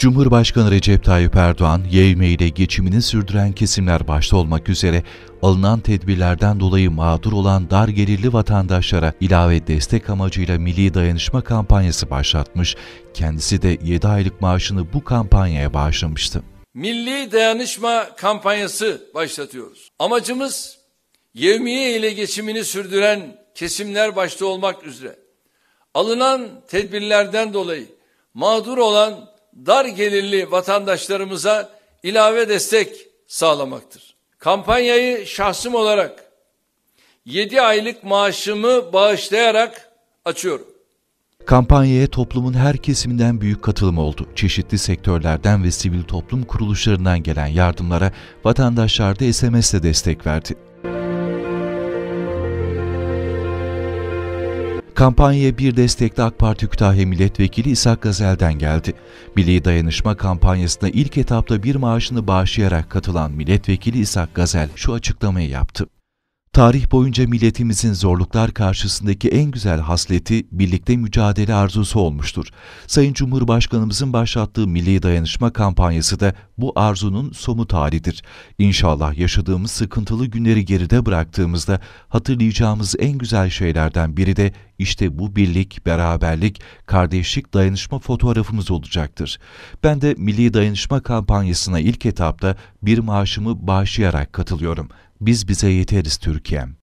Cumhurbaşkanı Recep Tayyip Erdoğan, YMİ ile geçimini sürdüren kesimler başta olmak üzere alınan tedbirlerden dolayı mağdur olan dar gelirli vatandaşlara ilave destek amacıyla milli dayanışma kampanyası başlatmış, kendisi de 7 aylık maaşını bu kampanyaya bağışlamıştı. Milli dayanışma kampanyası başlatıyoruz. Amacımız yevmiye ile geçimini sürdüren kesimler başta olmak üzere alınan tedbirlerden dolayı mağdur olan dar gelirli vatandaşlarımıza ilave destek sağlamaktır. Kampanyayı şahsım olarak 7 aylık maaşımı bağışlayarak açıyorum. Kampanyaya toplumun her kesiminden büyük katılım oldu. Çeşitli sektörlerden ve sivil toplum kuruluşlarından gelen yardımlara vatandaşlar da SMS'le destek verdi. Kampanyaya bir destekli AK Parti Kütahya Milletvekili İsa Gazel'den geldi. Milli Dayanışma kampanyasına ilk etapta bir maaşını bağışlayarak katılan milletvekili İsa Gazel şu açıklamayı yaptı. Tarih boyunca milletimizin zorluklar karşısındaki en güzel hasleti birlikte mücadele arzusu olmuştur. Sayın Cumhurbaşkanımızın başlattığı milli dayanışma kampanyası da bu arzunun somut halidir. İnşallah yaşadığımız sıkıntılı günleri geride bıraktığımızda hatırlayacağımız en güzel şeylerden biri de işte bu birlik, beraberlik, kardeşlik dayanışma fotoğrafımız olacaktır. Ben de Milli Dayanışma kampanyasına ilk etapta bir maaşımı bağışlayarak katılıyorum. Biz bize yeteriz Türkiye'm.